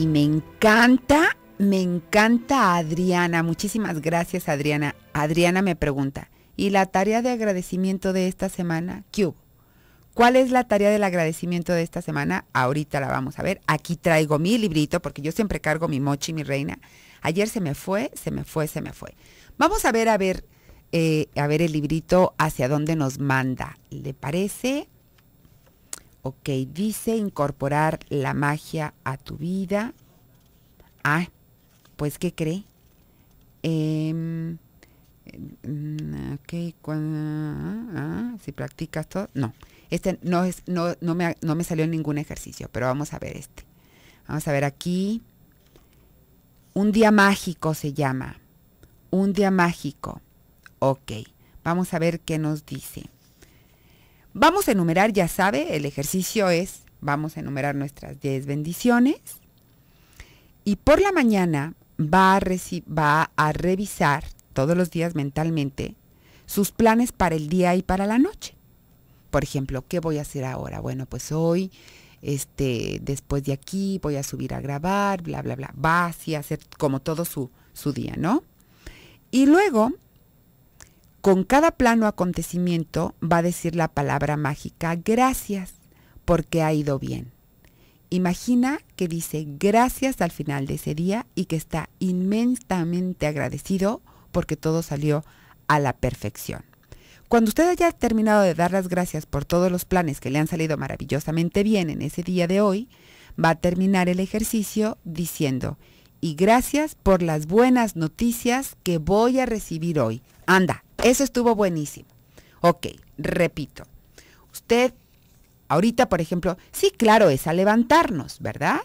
Y me encanta, me encanta Adriana. Muchísimas gracias, Adriana. Adriana me pregunta, ¿y la tarea de agradecimiento de esta semana? ¿Qué ¿Cuál es la tarea del agradecimiento de esta semana? Ahorita la vamos a ver. Aquí traigo mi librito porque yo siempre cargo mi mochi, mi reina. Ayer se me fue, se me fue, se me fue. Vamos a ver, a ver, eh, a ver el librito hacia dónde nos manda. ¿Le parece? Ok, dice incorporar la magia a tu vida. Ah, pues ¿qué cree? Em, mm, ok, ah, ah, si practicas todo. No, este no, es, no, no, me, no me salió ningún ejercicio, pero vamos a ver este. Vamos a ver aquí. Un día mágico se llama. Un día mágico. Ok, vamos a ver qué nos dice. Vamos a enumerar, ya sabe, el ejercicio es, vamos a enumerar nuestras 10 bendiciones y por la mañana va a, va a revisar todos los días mentalmente sus planes para el día y para la noche. Por ejemplo, ¿qué voy a hacer ahora? Bueno, pues hoy, este, después de aquí, voy a subir a grabar, bla, bla, bla. Va así a hacer como todo su, su día, ¿no? Y luego con cada plano acontecimiento va a decir la palabra mágica gracias porque ha ido bien. Imagina que dice gracias al final de ese día y que está inmensamente agradecido porque todo salió a la perfección. Cuando usted haya terminado de dar las gracias por todos los planes que le han salido maravillosamente bien en ese día de hoy, va a terminar el ejercicio diciendo, y gracias por las buenas noticias que voy a recibir hoy. Anda, eso estuvo buenísimo. Ok, repito. Usted, ahorita, por ejemplo, sí, claro, es a levantarnos, ¿verdad?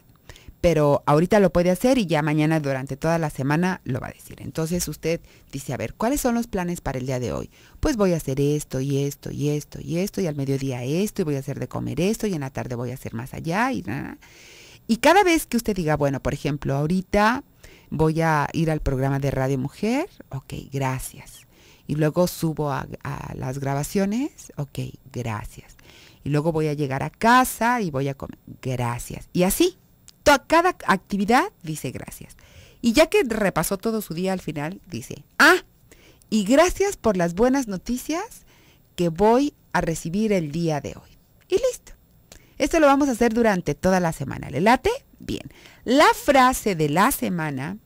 Pero ahorita lo puede hacer y ya mañana durante toda la semana lo va a decir. Entonces usted dice, a ver, ¿cuáles son los planes para el día de hoy? Pues voy a hacer esto y esto y esto y esto y al mediodía esto y voy a hacer de comer esto y en la tarde voy a hacer más allá y nada. Y cada vez que usted diga, bueno, por ejemplo, ahorita voy a ir al programa de Radio Mujer, ok, gracias y luego subo a, las grabaciones, ok, gracias. Y luego voy a llegar a casa y voy a comer, gracias. Y así, toda, cada actividad dice gracias. Y ya que repasó todo su día al final, dice, ah, y gracias por las buenas noticias que voy a recibir el día de hoy. Y listo. Esto lo vamos a hacer durante toda la semana. ¿Le late? Bien. La frase de la semana,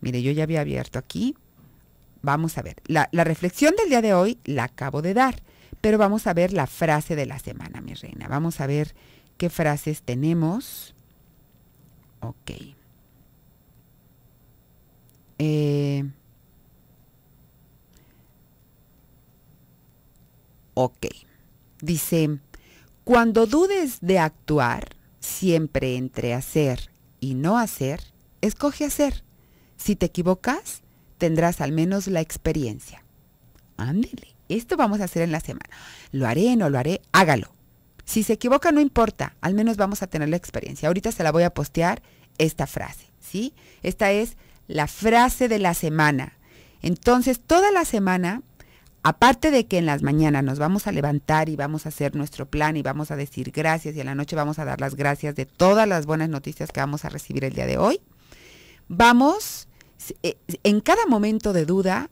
mire, yo ya había abierto aquí, Vamos a ver, la, reflexión del día de hoy la acabo de dar, pero vamos a ver la frase de la semana, mi reina. Vamos a ver qué frases tenemos. Ok. Eh, ok. Dice, cuando dudes de actuar, siempre entre hacer y no hacer, escoge hacer. Si te equivocas, tendrás al menos la experiencia. Ándele, esto vamos a hacer en la semana. Lo haré, no lo haré, hágalo. Si se equivoca, no importa, al menos vamos a tener la experiencia. Ahorita se la voy a postear esta frase, ¿sí? Esta es la frase de la semana. Entonces, toda la semana, aparte de que en las mañanas nos vamos a levantar y vamos a hacer nuestro plan y vamos a decir gracias y en la noche vamos a dar las gracias de todas las buenas noticias que vamos a recibir el día de hoy, vamos eh, en cada momento de duda,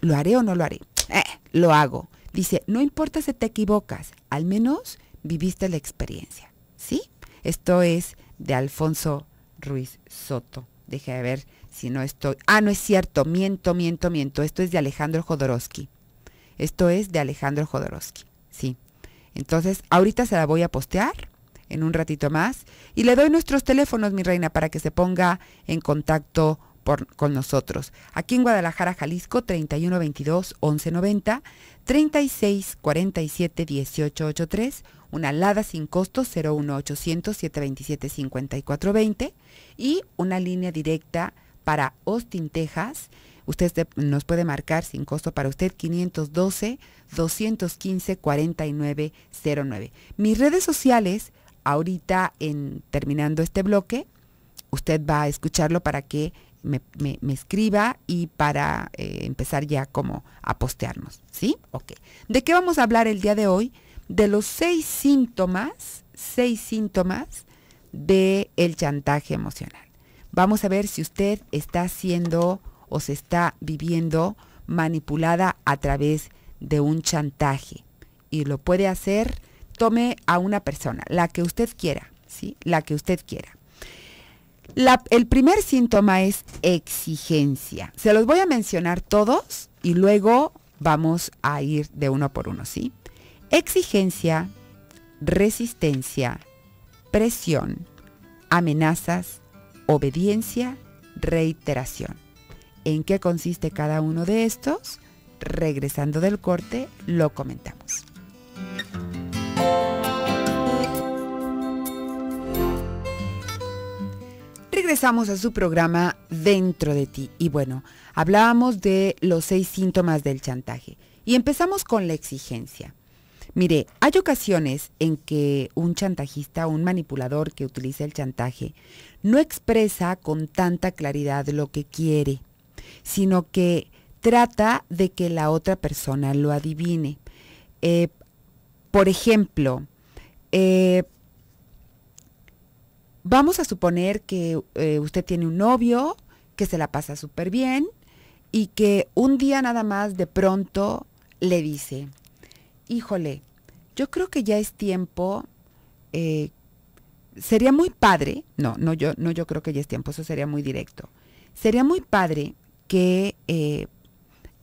¿lo haré o no lo haré? Eh, lo hago. Dice, no importa si te equivocas, al menos viviste la experiencia. ¿Sí? Esto es de Alfonso Ruiz Soto. Deja de ver si no estoy. Ah, no es cierto, miento, miento, miento. Esto es de Alejandro Jodorowsky. Esto es de Alejandro Jodorowsky. Sí. Entonces, ahorita se la voy a postear en un ratito más y le doy nuestros teléfonos, mi reina, para que se ponga en contacto con nosotros. Aquí en Guadalajara, Jalisco, 3122 1190, 36 47 1883, una alada sin costo 01800 727 5420 y una línea directa para Austin, Texas. Usted nos puede marcar sin costo para usted 512 215 4909. Mis redes sociales ahorita en terminando este bloque, usted va a escucharlo para que me, escriba y para eh, empezar ya como a postearnos, ¿sí? Ok. ¿De qué vamos a hablar el día de hoy? De los seis síntomas, seis síntomas del el chantaje emocional. Vamos a ver si usted está siendo o se está viviendo manipulada a través de un chantaje. Y lo puede hacer, tome a una persona, la que usted quiera, ¿sí? La que usted quiera el primer síntoma es exigencia. Se los voy a mencionar todos y luego vamos a ir de uno por uno, ¿sí? Exigencia, resistencia, presión, amenazas, obediencia, reiteración. ¿En qué consiste cada uno de estos? Regresando del corte, lo comentamos. Empezamos a su programa Dentro de ti. Y bueno, hablábamos de los seis síntomas del chantaje. Y empezamos con la exigencia. Mire, hay ocasiones en que un chantajista, un manipulador que utiliza el chantaje, no expresa con tanta claridad lo que quiere, sino que trata de que la otra persona lo adivine. Eh, por ejemplo, eh, Vamos a suponer que eh, usted tiene un novio, que se la pasa súper bien y que un día nada más de pronto le dice, híjole, yo creo que ya es tiempo, eh, sería muy padre, no, no yo, no yo creo que ya es tiempo, eso sería muy directo, sería muy padre que eh,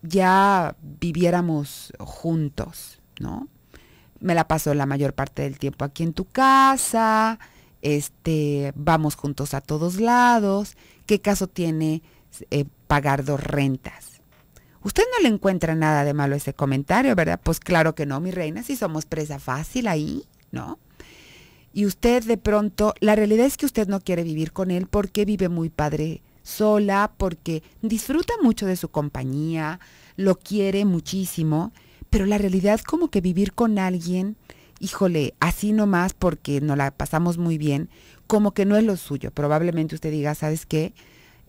ya viviéramos juntos, ¿no? Me la paso la mayor parte del tiempo aquí en tu casa, este, vamos juntos a todos lados, qué caso tiene eh, pagar dos rentas. Usted no le encuentra nada de malo a ese comentario, ¿verdad? Pues claro que no, mi reina, si somos presa fácil ahí, ¿no? Y usted de pronto, la realidad es que usted no quiere vivir con él porque vive muy padre sola, porque disfruta mucho de su compañía, lo quiere muchísimo, pero la realidad como que vivir con alguien híjole, así nomás porque no la pasamos muy bien, como que no es lo suyo. Probablemente usted diga, ¿sabes qué?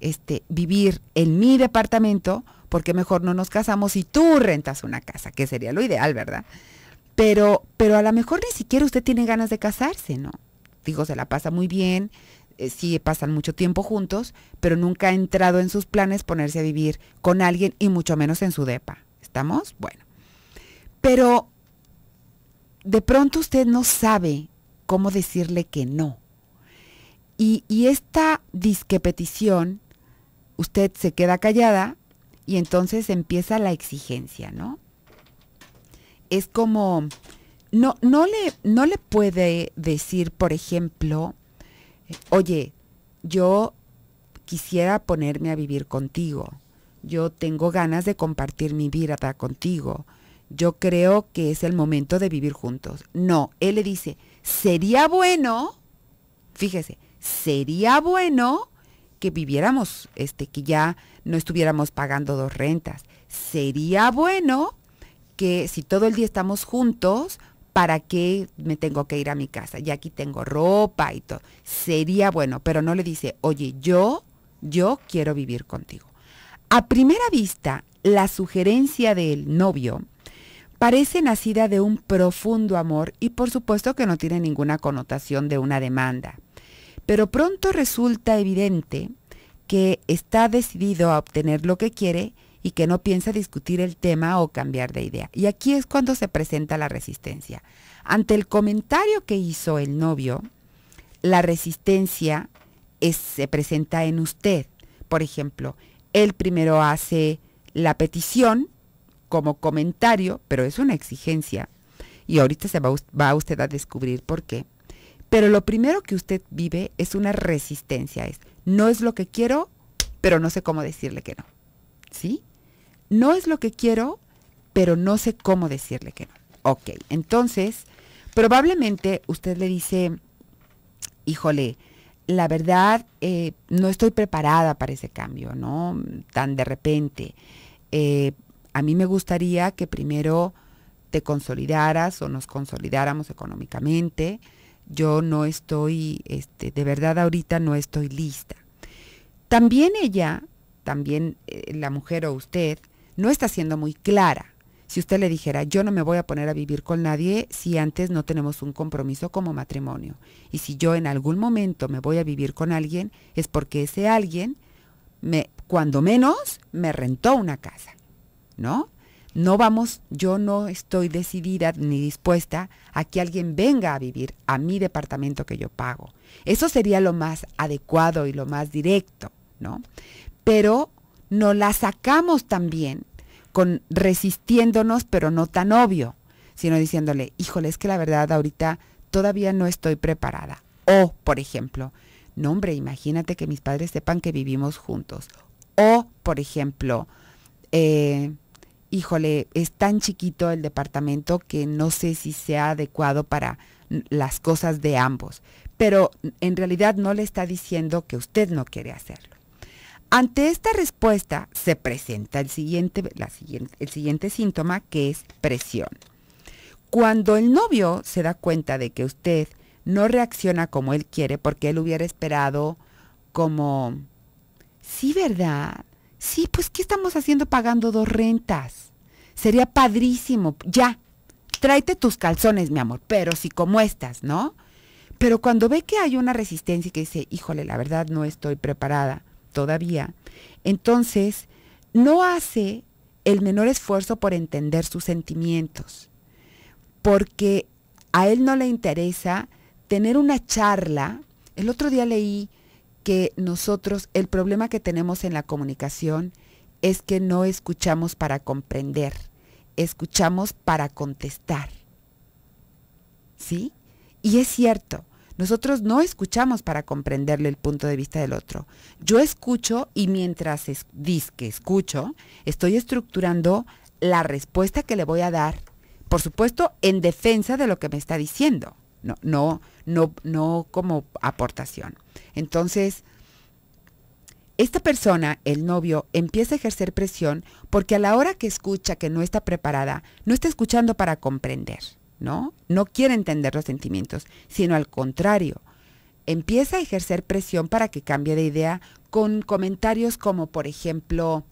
Este, vivir en mi departamento, porque mejor no nos casamos y tú rentas una casa, que sería lo ideal, ¿verdad? Pero, pero a lo mejor ni siquiera usted tiene ganas de casarse, ¿no? Digo, se la pasa muy bien, eh, sí pasan mucho tiempo juntos, pero nunca ha entrado en sus planes ponerse a vivir con alguien y mucho menos en su depa. ¿Estamos? Bueno. Pero de pronto usted no sabe cómo decirle que no. Y, y esta petición usted se queda callada y entonces empieza la exigencia, ¿no? Es como, no, no, le, no le puede decir, por ejemplo, oye, yo quisiera ponerme a vivir contigo, yo tengo ganas de compartir mi vida contigo, yo creo que es el momento de vivir juntos. No, él le dice, sería bueno, fíjese, sería bueno que viviéramos, este, que ya no estuviéramos pagando dos rentas. Sería bueno que si todo el día estamos juntos, ¿para qué me tengo que ir a mi casa? Ya aquí tengo ropa y todo. Sería bueno, pero no le dice, oye, yo, yo quiero vivir contigo. A primera vista, la sugerencia del novio parece nacida de un profundo amor y por supuesto que no tiene ninguna connotación de una demanda. Pero pronto resulta evidente que está decidido a obtener lo que quiere y que no piensa discutir el tema o cambiar de idea. Y aquí es cuando se presenta la resistencia. Ante el comentario que hizo el novio, la resistencia se presenta en usted. Por ejemplo, él primero hace la petición como comentario, pero es una exigencia. Y ahorita se va, usted a descubrir por qué. Pero lo primero que usted vive es una resistencia. Es, no es lo que quiero, pero no sé cómo decirle que no. ¿Sí? No es lo que quiero, pero no sé cómo decirle que no. Ok, entonces, probablemente usted le dice, híjole, la verdad, eh, no estoy preparada para ese cambio, ¿no? Tan de repente. Eh, a mí me gustaría que primero te consolidaras o nos consolidáramos económicamente. Yo no estoy, este, de verdad ahorita no estoy lista. También ella, también eh, la mujer o usted, no está siendo muy clara. Si usted le dijera, yo no me voy a poner a vivir con nadie si antes no tenemos un compromiso como matrimonio. Y si yo en algún momento me voy a vivir con alguien, es porque ese alguien, me, cuando menos, me rentó una casa. ¿no? No vamos, yo no estoy decidida ni dispuesta a que alguien venga a vivir a mi departamento que yo pago. Eso sería lo más adecuado y lo más directo, ¿no? Pero no la sacamos también con resistiéndonos, pero no tan obvio, sino diciéndole, híjole, es que la verdad ahorita todavía no estoy preparada. O, por ejemplo, no hombre, imagínate que mis padres sepan que vivimos juntos. O, por ejemplo, eh, híjole, es tan chiquito el departamento que no sé si sea adecuado para las cosas de ambos, pero en realidad no le está diciendo que usted no quiere hacerlo. Ante esta respuesta se presenta el siguiente, la siguiente, el siguiente síntoma que es presión. Cuando el novio se da cuenta de que usted no reacciona como él quiere porque él hubiera esperado como, sí, ¿verdad? Sí, pues ¿qué estamos haciendo pagando dos rentas? Sería padrísimo. Ya, tráete tus calzones, mi amor, pero si como estas, ¿no? Pero cuando ve que hay una resistencia y que dice, híjole, la verdad no estoy preparada todavía, entonces no hace el menor esfuerzo por entender sus sentimientos, porque a él no le interesa tener una charla. El otro día leí que nosotros, el problema que tenemos en la comunicación es que no escuchamos para comprender, escuchamos para contestar. ¿Sí? Y es cierto, nosotros no escuchamos para comprenderle el punto de vista del otro. Yo escucho y mientras es, que escucho, estoy estructurando la respuesta que le voy a dar, por supuesto, en defensa de lo que me está diciendo no, no, no, como aportación. Entonces, esta persona, el novio, empieza a ejercer presión porque a la hora que escucha que no está preparada, no está escuchando para comprender, ¿no? No quiere entender los sentimientos, sino al contrario, empieza a ejercer presión para que cambie de idea con comentarios como, por ejemplo,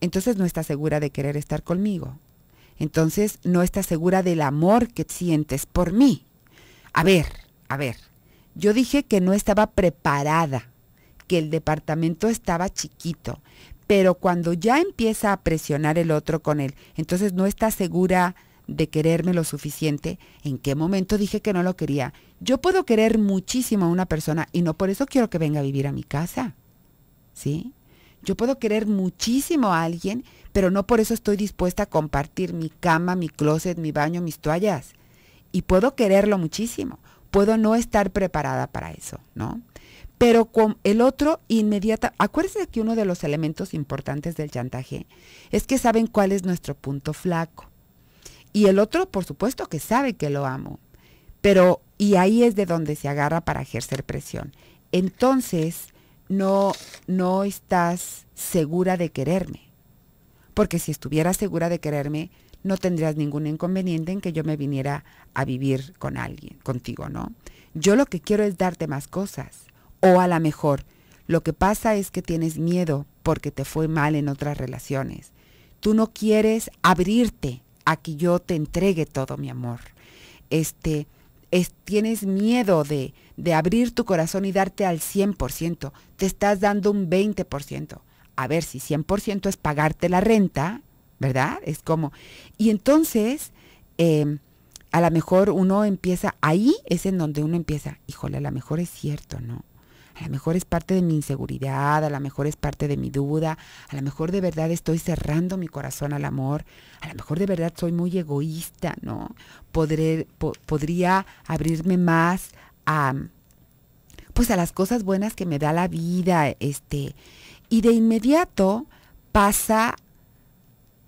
entonces no está segura de querer estar conmigo. Entonces no está segura del amor que sientes por mí. A ver, a ver, yo dije que no estaba preparada, que el departamento estaba chiquito, pero cuando ya empieza a presionar el otro con él, entonces no está segura de quererme lo suficiente, ¿en qué momento dije que no lo quería? Yo puedo querer muchísimo a una persona y no por eso quiero que venga a vivir a mi casa, ¿sí? Yo puedo querer muchísimo a alguien, pero no por eso estoy dispuesta a compartir mi cama, mi closet, mi baño, mis toallas y puedo quererlo muchísimo, puedo no estar preparada para eso, ¿no? Pero con el otro inmediata, acuérdense que uno de los elementos importantes del chantaje es que saben cuál es nuestro punto flaco. Y el otro, por supuesto, que sabe que lo amo. Pero, y ahí es de donde se agarra para ejercer presión. Entonces, no, no estás segura de quererme. Porque si estuviera segura de quererme, no tendrías ningún inconveniente en que yo me viniera a vivir con alguien, contigo, ¿no? Yo lo que quiero es darte más cosas. O a lo mejor, lo que pasa es que tienes miedo porque te fue mal en otras relaciones. Tú no quieres abrirte a que yo te entregue todo mi amor. Este, tienes miedo de, de abrir tu corazón y darte al 100%. Te estás dando un 20%. A ver, si 100% es pagarte la renta, ¿verdad? Es como, y entonces, em, a lo mejor uno empieza, ahí es en donde uno empieza, híjole, a lo mejor es cierto, ¿no? A lo mejor es parte de mi inseguridad, a lo mejor es parte de mi duda, a lo mejor de verdad estoy cerrando mi corazón al amor, a lo mejor de verdad soy muy egoísta, ¿no? podría abrirme más a, pues a las cosas buenas que me da la vida, este. Y de inmediato pasa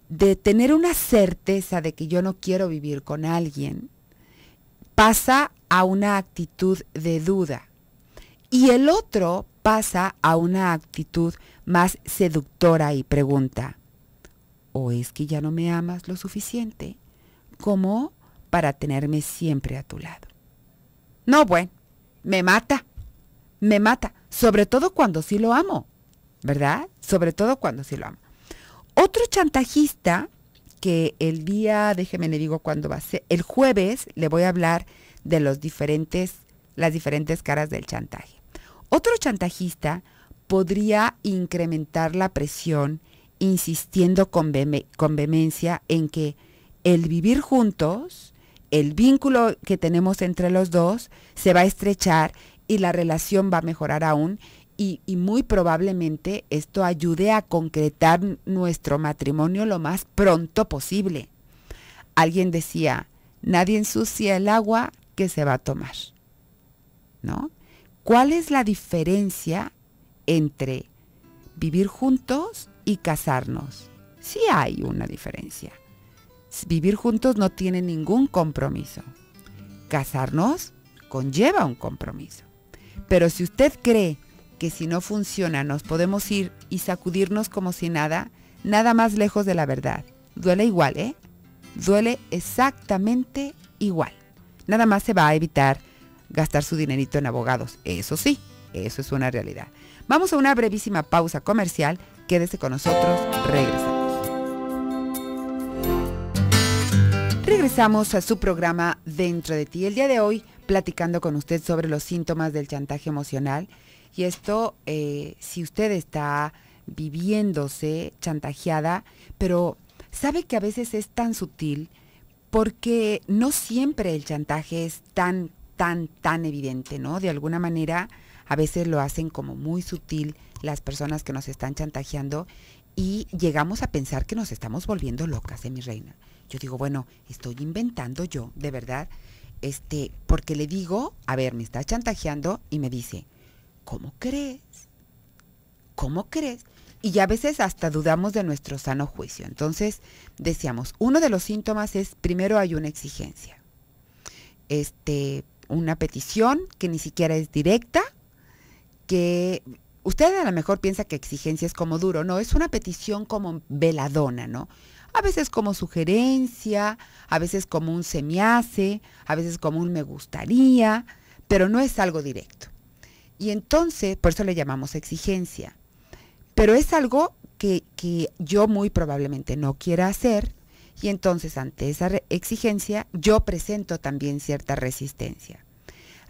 de tener una certeza de que yo no quiero vivir con alguien, pasa a una actitud de duda. Y el otro pasa a una actitud más seductora y pregunta, ¿o es que ya no me amas lo suficiente como para tenerme siempre a tu lado? No, bueno, me mata, me mata, sobre todo cuando sí lo amo, ¿verdad? Sobre todo cuando sí lo amo. Otro chantajista que el día, déjeme le digo cuándo va a ser, el jueves le voy a hablar de los diferentes, las diferentes caras del chantaje. Otro chantajista podría incrementar la presión insistiendo con, con vehemencia en que el vivir juntos, el vínculo que tenemos entre los dos, se va a estrechar y la relación va a mejorar aún y, muy probablemente esto ayude a concretar nuestro matrimonio lo más pronto posible. Alguien decía, nadie ensucia el agua que se va a tomar. ¿No? ¿Cuál es la diferencia entre vivir juntos y casarnos? Sí hay una diferencia. Vivir juntos no tiene ningún compromiso. Casarnos conlleva un compromiso. Pero si usted cree que si no funciona nos podemos ir y sacudirnos como si nada, nada más lejos de la verdad. Duele igual, ¿eh? Duele exactamente igual. Nada más se va a evitar gastar su dinerito en abogados. Eso sí, eso es una realidad. Vamos a una brevísima pausa comercial. Quédese con nosotros, regresamos. Regresamos a su programa Dentro de ti. El día de hoy platicando con usted sobre los síntomas del chantaje emocional y esto, eh, si usted está viviéndose chantajeada, pero sabe que a veces es tan sutil porque no siempre el chantaje es tan, tan, tan evidente, ¿no? De alguna manera, a veces lo hacen como muy sutil las personas que nos están chantajeando y llegamos a pensar que nos estamos volviendo locas, ¿eh, mi reina? Yo digo, bueno, estoy inventando yo, de verdad, este, porque le digo, a ver, me está chantajeando y me dice, ¿cómo crees? ¿Cómo crees? Y ya a veces hasta dudamos de nuestro sano juicio. Entonces, decíamos, uno de los síntomas es, primero hay una exigencia. Este, una petición que ni siquiera es directa, que usted a lo mejor piensa que exigencia es como duro, no, es una petición como veladona, ¿no? A veces como sugerencia, a veces como un se me hace, a veces como un me gustaría, pero no es algo directo. Y entonces, por eso le llamamos exigencia. Pero es algo que, yo muy probablemente no quiera hacer y entonces ante esa exigencia yo presento también cierta resistencia.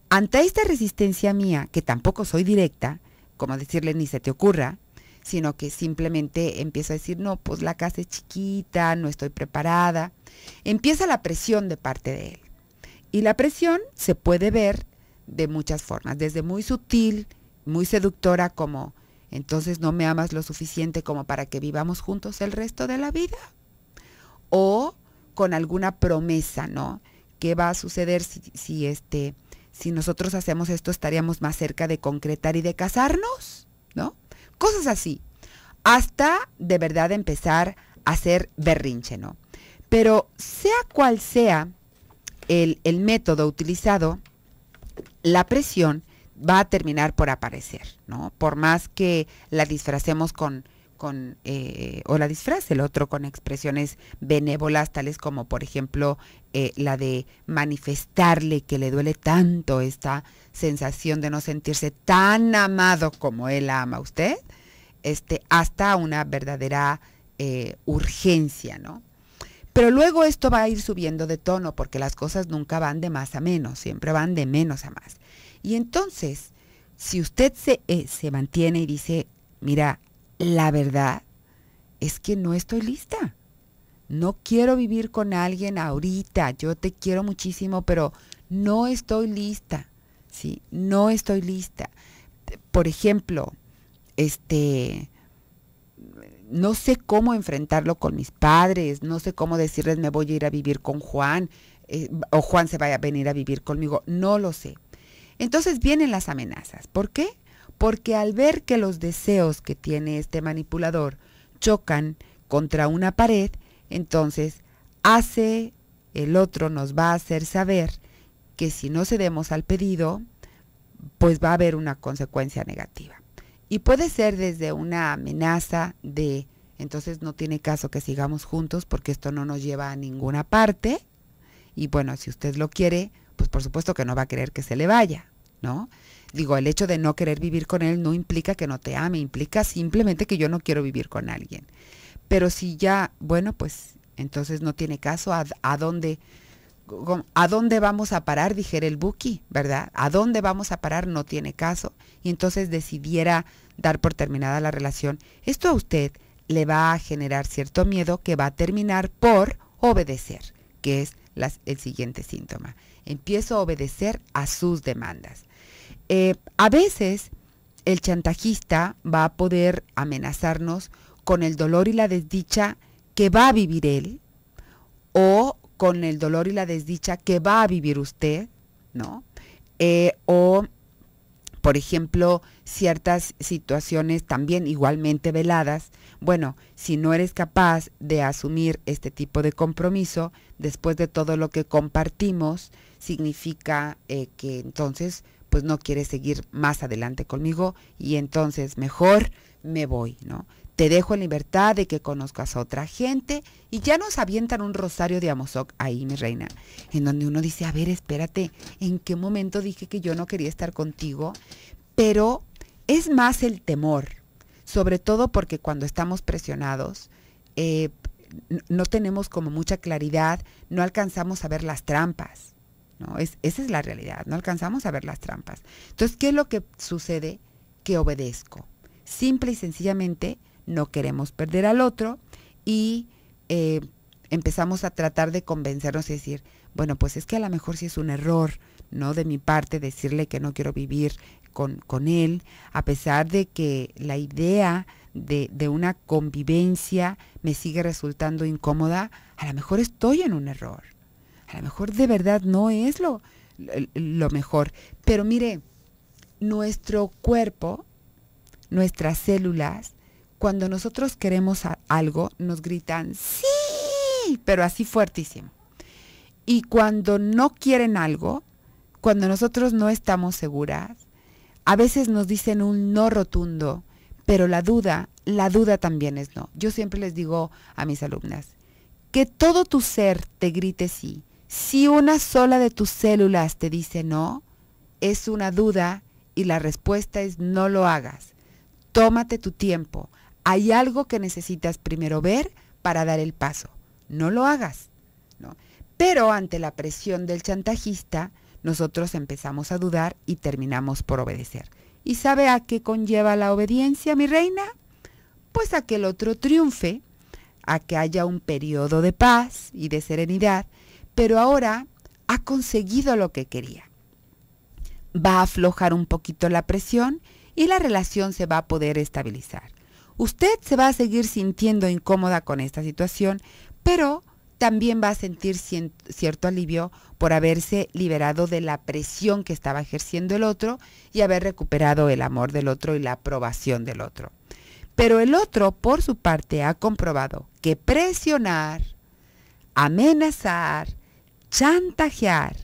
Ante esta resistencia mía, que tampoco soy directa, como decirle ni se te ocurra, sino que simplemente empiezo a decir, no, pues la casa es chiquita, no estoy preparada, empieza la presión de parte de él. Y la presión se puede ver de muchas formas, desde muy sutil, muy seductora como entonces no me amas lo suficiente como para que vivamos juntos el resto de la vida. O con alguna promesa, ¿no? ¿Qué va a suceder si, este, si nosotros hacemos esto estaríamos más cerca de concretar y de casarnos? ¿No? Cosas así. Hasta de verdad empezar a ser berrinche, ¿no? Pero sea cual sea el, el método utilizado, la presión va a terminar por aparecer, ¿no? Por más que la disfracemos con, con eh, o la disfrace el otro con expresiones benévolas, tales como, por ejemplo, eh, la de manifestarle que le duele tanto esta sensación de no sentirse tan amado como él ama a usted, este, hasta una verdadera eh, urgencia, ¿no? Pero luego esto va a ir subiendo de tono porque las cosas nunca van de más a menos, siempre van de menos a más. Y entonces, si usted se, eh, se mantiene y dice, mira, la verdad es que no estoy lista. No quiero vivir con alguien ahorita. Yo te quiero muchísimo, pero no estoy lista. ¿Sí? No estoy lista. Por ejemplo, este, no sé cómo enfrentarlo con mis padres, no sé cómo decirles me voy a ir a vivir con Juan eh, o Juan se vaya a venir a vivir conmigo, no lo sé. Entonces vienen las amenazas. ¿Por qué? Porque al ver que los deseos que tiene este manipulador chocan contra una pared, entonces hace el otro nos va a hacer saber que si no cedemos al pedido, pues va a haber una consecuencia negativa. Y puede ser desde una amenaza de, entonces no tiene caso que sigamos juntos porque esto no nos lleva a ninguna parte. Y bueno, si usted lo quiere, pues por supuesto que no va a querer que se le vaya, ¿no? Digo, el hecho de no querer vivir con él no implica que no te ame, implica simplemente que yo no quiero vivir con alguien. Pero si ya, bueno, pues entonces no tiene caso a, a dónde ¿a dónde vamos a parar? Dijera el Buki, ¿verdad? ¿A dónde vamos a parar? No tiene caso. Y entonces decidiera dar por terminada la relación. Esto a usted le va a generar cierto miedo que va a terminar por obedecer, que es el siguiente síntoma. Empiezo a obedecer a sus demandas. Eh, a veces el chantajista va a poder amenazarnos con el dolor y la desdicha que va a vivir él o con el dolor y la desdicha que va a vivir usted, ¿no? Eh, o, por ejemplo, ciertas situaciones también igualmente veladas. Bueno, si no eres capaz de asumir este tipo de compromiso, después de todo lo que compartimos, significa eh, que entonces pues no quieres seguir más adelante conmigo y entonces mejor me voy, ¿no? te dejo en libertad de que conozcas a otra gente y ya nos avientan un rosario de Amozoc ahí, mi reina, en donde uno dice, a ver, espérate, ¿en qué momento dije que yo no quería estar contigo? Pero es más el temor, sobre todo porque cuando estamos presionados, eh, no tenemos como mucha claridad, no alcanzamos a ver las trampas, ¿no? Es, esa es la realidad, no alcanzamos a ver las trampas. Entonces, ¿qué es lo que sucede? Que obedezco. Simple y sencillamente no queremos perder al otro y eh, empezamos a tratar de convencernos y decir, bueno, pues es que a lo mejor si es un error, ¿no? De mi parte decirle que no quiero vivir con, con él, a pesar de que la idea de, una convivencia me sigue resultando incómoda, a lo mejor estoy en un error. A lo mejor de verdad no es lo, lo mejor. Pero mire, nuestro cuerpo, nuestras células, cuando nosotros queremos algo, nos gritan, sí, pero así fuertísimo. Y cuando no quieren algo, cuando nosotros no estamos seguras, a veces nos dicen un no rotundo, pero la duda, la duda también es no. Yo siempre les digo a mis alumnas, que todo tu ser te grite sí. Si una sola de tus células te dice no, es una duda y la respuesta es no lo hagas. Tómate tu tiempo, hay algo que necesitas primero ver para dar el paso. No lo hagas. ¿no? Pero ante la presión del chantajista, nosotros empezamos a dudar y terminamos por obedecer. ¿Y sabe a qué conlleva la obediencia, mi reina? Pues a que el otro triunfe, a que haya un periodo de paz y de serenidad, pero ahora ha conseguido lo que quería. Va a aflojar un poquito la presión y la relación se va a poder estabilizar. Usted se va a seguir sintiendo incómoda con esta situación, pero también va a sentir cierto alivio por haberse liberado de la presión que estaba ejerciendo el otro y haber recuperado el amor del otro y la aprobación del otro. Pero el otro, por su parte, ha comprobado que presionar, amenazar, chantajear,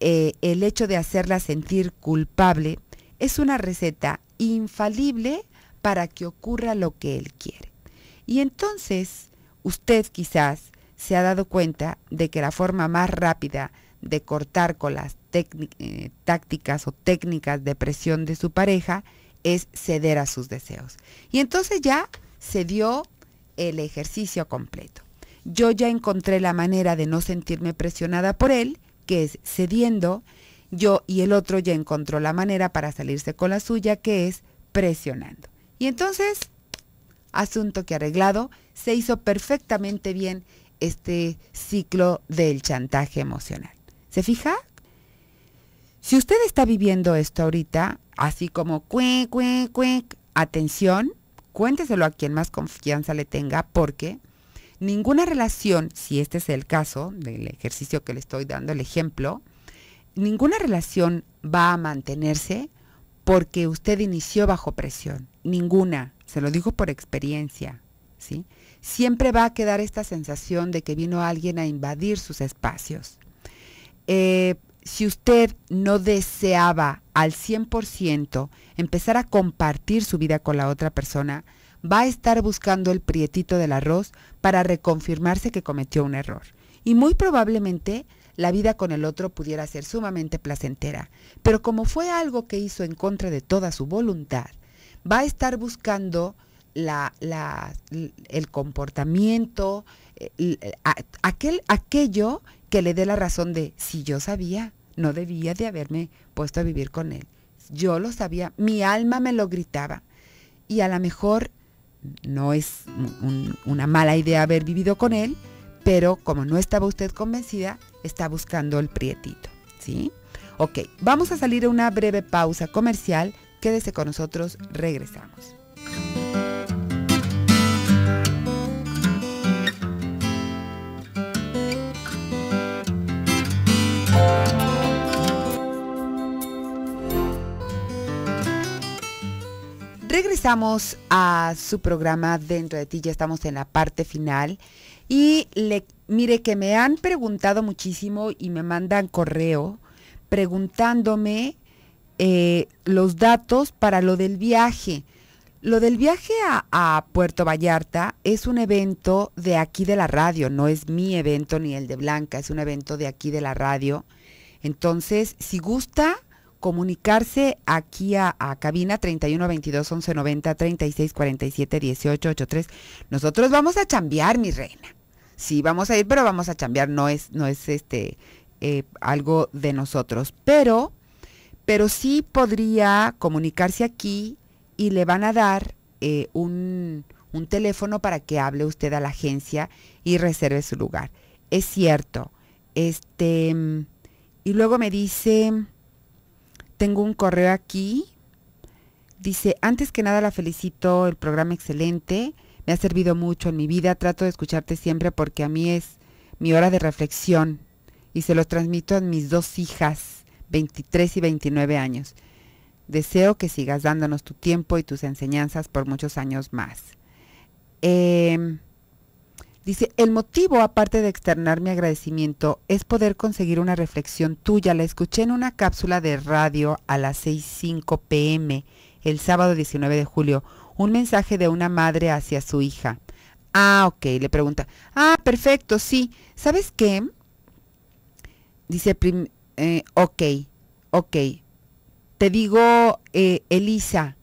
eh, el hecho de hacerla sentir culpable es una receta infalible para que ocurra lo que Él quiere. Y entonces usted quizás se ha dado cuenta de que la forma más rápida de cortar con las eh, tácticas o técnicas de presión de su pareja es ceder a sus deseos. Y entonces ya se dio el ejercicio completo. Yo ya encontré la manera de no sentirme presionada por él, que es cediendo. Yo y el otro ya encontró la manera para salirse con la suya, que es presionando. Y entonces, asunto que arreglado, se hizo perfectamente bien este ciclo del chantaje emocional. ¿Se fija? Si usted está viviendo esto ahorita, así como cué, cué, cué, atención, cuénteselo a quien más confianza le tenga, porque ninguna relación, si este es el caso del ejercicio que le estoy dando, el ejemplo, ninguna relación va a mantenerse porque usted inició bajo presión ninguna, se lo digo por experiencia, ¿sí? Siempre va a quedar esta sensación de que vino alguien a invadir sus espacios. Eh, si usted no deseaba al 100% empezar a compartir su vida con la otra persona, va a estar buscando el prietito del arroz para reconfirmarse que cometió un error. Y muy probablemente la vida con el otro pudiera ser sumamente placentera, pero como fue algo que hizo en contra de toda su voluntad, va a estar buscando el comportamiento, eh, eh, aquel, aquello que le dé la razón de si yo sabía, no debía de haberme puesto a vivir con él. Yo lo sabía, mi alma me lo gritaba. Y a lo mejor no es una mala idea haber vivido con él, pero como no estaba usted convencida, está buscando el prietito, ¿sí? Ok, vamos a salir a una breve pausa comercial Quédese con nosotros, regresamos. Regresamos a su programa Dentro de ti, ya estamos en la parte final y le, mire que me han preguntado muchísimo y me mandan correo preguntándome eh, los datos para lo del viaje. Lo del viaje a, Puerto Vallarta es un evento de aquí de la radio, no es mi evento ni el de Blanca, es un evento de aquí de la radio. Entonces, si gusta comunicarse aquí a, cabina 31 22 11 90 36 47 18 83, nosotros vamos a chambear, mi reina. Sí, vamos a ir, pero vamos a chambear, no es, no es este eh, algo de nosotros. Pero pero sí podría comunicarse aquí y le van a dar eh, un, un teléfono para que hable usted a la agencia y reserve su lugar. Es cierto. Este, y luego me dice, tengo un correo aquí. Dice, antes que nada la felicito, el programa excelente, me ha servido mucho en mi vida, trato de escucharte siempre porque a mí es mi hora de reflexión y se los transmito a mis dos hijas 23 y 29 años. Deseo que sigas dándonos tu tiempo y tus enseñanzas por muchos años más. Em, dice, el motivo, aparte de externar mi agradecimiento, es poder conseguir una reflexión tuya. La escuché en una cápsula de radio a las 6.05 pm el sábado 19 de julio. Un mensaje de una madre hacia su hija. Ah, ok, le pregunta. Ah, perfecto, sí. ¿Sabes qué? Dice, eh, ok, ok. Te digo, eh, Elisa,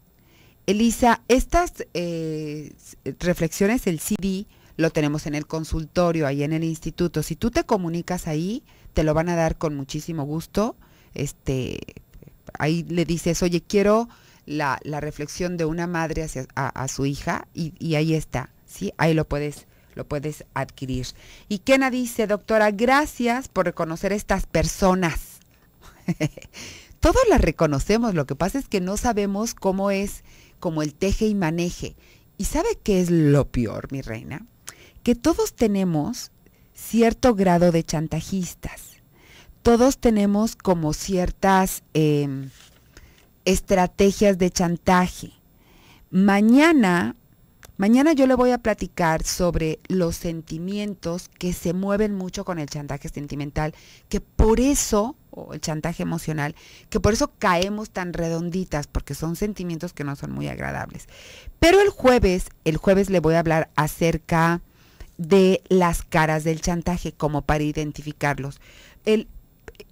Elisa, estas eh, reflexiones, el CD, lo tenemos en el consultorio, ahí en el instituto. Si tú te comunicas ahí, te lo van a dar con muchísimo gusto. Este, ahí le dices, oye, quiero la, reflexión de una madre hacia a, su hija y, y, ahí está, ¿sí? Ahí lo puedes lo puedes adquirir. Y Kena dice, doctora, gracias por reconocer estas personas. Todos las reconocemos, lo que pasa es que no sabemos cómo es, como el teje y maneje. ¿Y sabe qué es lo peor, mi reina? Que todos tenemos cierto grado de chantajistas. Todos tenemos como ciertas em, estrategias de chantaje. Mañana Mañana yo le voy a platicar sobre los sentimientos que se mueven mucho con el chantaje sentimental, que por eso, o el chantaje emocional, que por eso caemos tan redonditas, porque son sentimientos que no son muy agradables. Pero el jueves, el jueves le voy a hablar acerca de las caras del chantaje, como para identificarlos.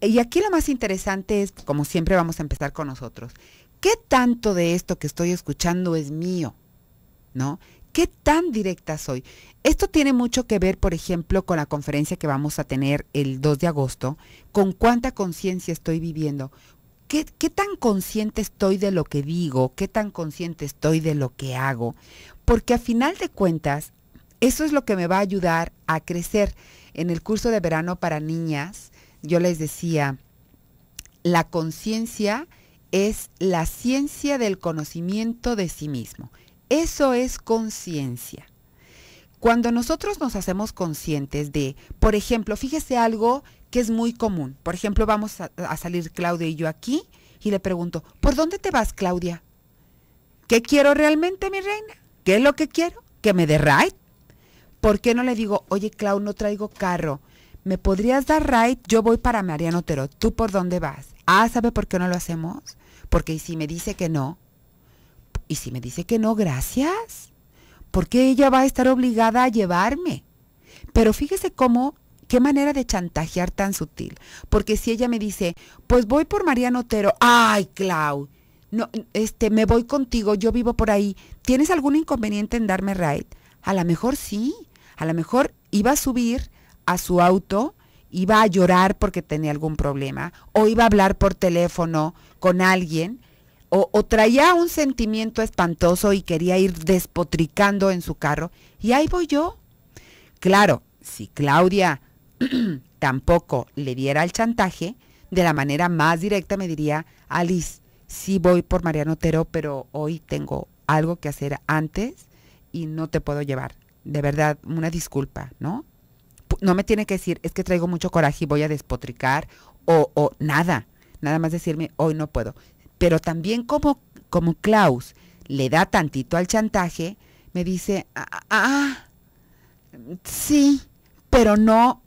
y aquí lo más interesante es, como siempre, vamos a empezar con nosotros. ¿Qué tanto de esto que estoy escuchando es mío? ¿Qué tan directa soy? Esto tiene mucho que ver, por ejemplo, con la conferencia que vamos a tener el 2 de agosto, con cuánta conciencia estoy viviendo, ¿Qué, ¿qué, tan consciente estoy de lo que digo? ¿Qué tan consciente estoy de lo que hago? Porque a final de cuentas, eso es lo que me va a ayudar a crecer. En el curso de verano para niñas, yo les decía, la conciencia es la ciencia del conocimiento de sí mismo. Eso es conciencia. Cuando nosotros nos hacemos conscientes de, por ejemplo, fíjese algo que es muy común. Por ejemplo, vamos a, salir Claudia y yo aquí y le pregunto, ¿por dónde te vas, Claudia? ¿Qué quiero realmente, mi reina? ¿Qué es lo que quiero? ¿Que me dé ride? ¿Por qué no le digo, oye, Clau, no traigo carro? ¿Me podrías dar ride? Yo voy para Mariano Otero. ¿Tú por dónde vas? Ah, ¿sabe por qué no lo hacemos? Porque si me dice que no, y si me dice que no, gracias. Porque ella va a estar obligada a llevarme. Pero fíjese cómo, qué manera de chantajear tan sutil. Porque si ella me dice, pues voy por Mariano Otero, ay, Clau, no, este, me voy contigo, yo vivo por ahí, ¿tienes algún inconveniente en darme ride? A lo mejor sí, a lo mejor iba a subir a su auto, iba a llorar porque tenía algún problema, o iba a hablar por teléfono con alguien o, traía un sentimiento espantoso y quería ir despotricando en su carro. Y ahí voy yo. Claro, si Claudia tampoco le diera el chantaje, de la manera más directa me diría, Alice, sí voy por Mariano Otero, pero hoy tengo algo que hacer antes y no te puedo llevar. De verdad, una disculpa, ¿no? No me tiene que decir, es que traigo mucho coraje y voy a despotricar o, o nada. Nada más decirme, hoy no puedo. Pero también como, como Klaus le da tantito al chantaje, me dice, ah, ah, ah, sí, pero no,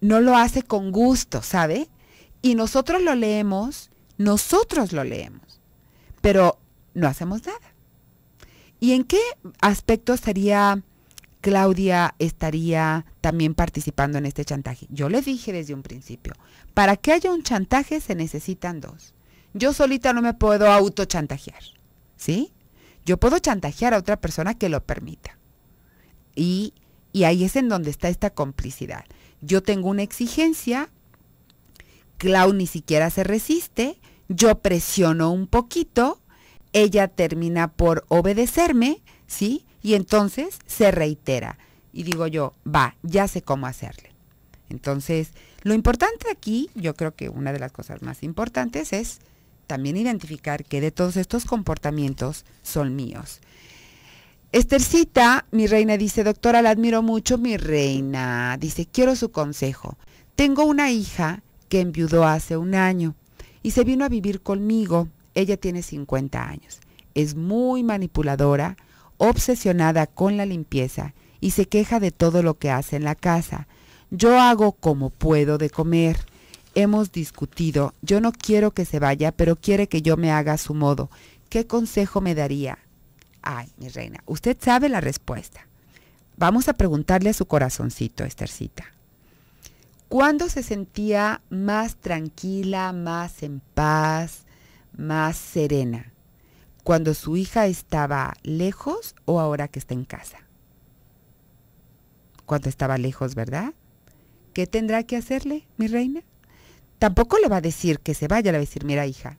no lo hace con gusto, ¿sabe? Y nosotros lo leemos, nosotros lo leemos, pero no hacemos nada. ¿Y en qué aspecto sería Claudia estaría también participando en este chantaje? Yo le dije desde un principio, para que haya un chantaje se necesitan dos. Yo solita no me puedo autochantajear, ¿sí? Yo puedo chantajear a otra persona que lo permita. Y, y ahí es en donde está esta complicidad. Yo tengo una exigencia, Clau ni siquiera se resiste, yo presiono un poquito, ella termina por obedecerme, ¿sí? Y entonces se reitera. Y digo yo, va, ya sé cómo hacerle. Entonces, lo importante aquí, yo creo que una de las cosas más importantes es también identificar que de todos estos comportamientos son míos. Estercita, mi reina, dice, doctora, la admiro mucho, mi reina. Dice, quiero su consejo. Tengo una hija que enviudó hace un año y se vino a vivir conmigo. Ella tiene 50 años. Es muy manipuladora, obsesionada con la limpieza y se queja de todo lo que hace en la casa. Yo hago como puedo de comer hemos discutido, yo no quiero que se vaya, pero quiere que yo me haga a su modo. ¿Qué consejo me daría? Ay, mi reina, usted sabe la respuesta. Vamos a preguntarle a su corazoncito, Estercita. ¿Cuándo se sentía más tranquila, más en paz, más serena? ¿Cuando su hija estaba lejos o ahora que está en casa? Cuando estaba lejos, ¿verdad? ¿Qué tendrá que hacerle, mi reina? Tampoco le va a decir que se vaya, le va a decir, mira hija,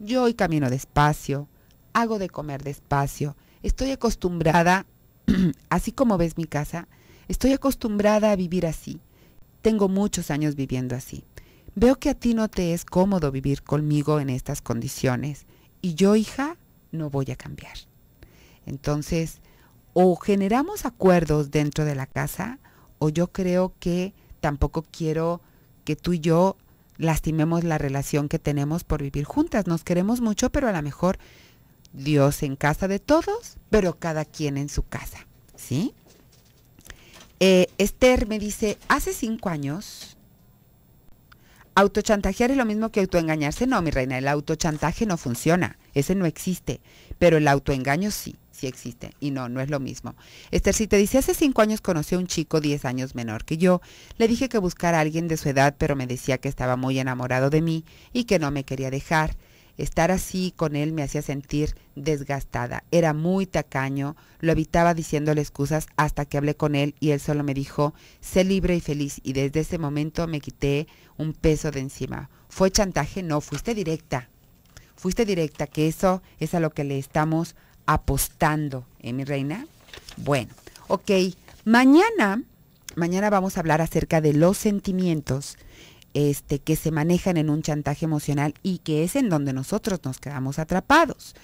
yo hoy camino despacio, hago de comer despacio, estoy acostumbrada, así como ves mi casa, estoy acostumbrada a vivir así. Tengo muchos años viviendo así. Veo que a ti no te es cómodo vivir conmigo en estas condiciones y yo, hija, no voy a cambiar. Entonces, o generamos acuerdos dentro de la casa o yo creo que tampoco quiero que tú y yo lastimemos la relación que tenemos por vivir juntas. Nos queremos mucho, pero a lo mejor Dios en casa de todos, pero cada quien en su casa. ¿Sí? Eh, Esther me dice, hace cinco años, autochantajear es lo mismo que autoengañarse. No, mi reina, el autochantaje no funciona, ese no existe, pero el autoengaño sí si existe. Y no, no es lo mismo. Esther, si te dice, hace cinco años conocí a un chico diez años menor que yo. Le dije que buscara a alguien de su edad, pero me decía que estaba muy enamorado de mí y que no me quería dejar. Estar así con él me hacía sentir desgastada. Era muy tacaño, lo evitaba diciéndole excusas hasta que hablé con él y él solo me dijo, sé libre y feliz. Y desde ese momento me quité un peso de encima. ¿Fue chantaje? No, fuiste directa. Fuiste directa, que eso es a lo que le estamos apostando, en ¿eh, mi reina? Bueno, ok. Mañana, mañana vamos a hablar acerca de los sentimientos este, que se manejan en un chantaje emocional y que es en donde nosotros nos quedamos atrapados.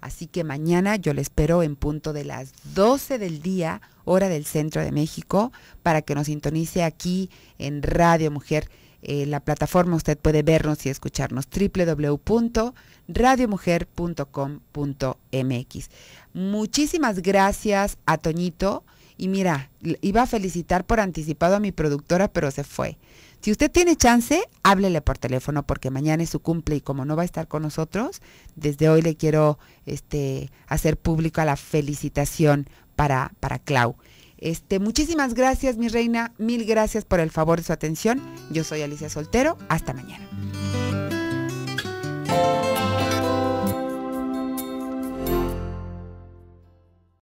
Así que mañana yo le espero en punto de las 12 del día, hora del centro de México, para que nos sintonice aquí en Radio Mujer eh, la plataforma usted puede vernos y escucharnos www.radiomujer.com.mx. Muchísimas gracias a Toñito y mira, iba a felicitar por anticipado a mi productora, pero se fue. Si usted tiene chance, háblele por teléfono porque mañana es su cumple y como no va a estar con nosotros, desde hoy le quiero este, hacer pública la felicitación para, para Clau. Este, muchísimas gracias, mi reina. Mil gracias por el favor de su atención. Yo soy Alicia Soltero. Hasta mañana.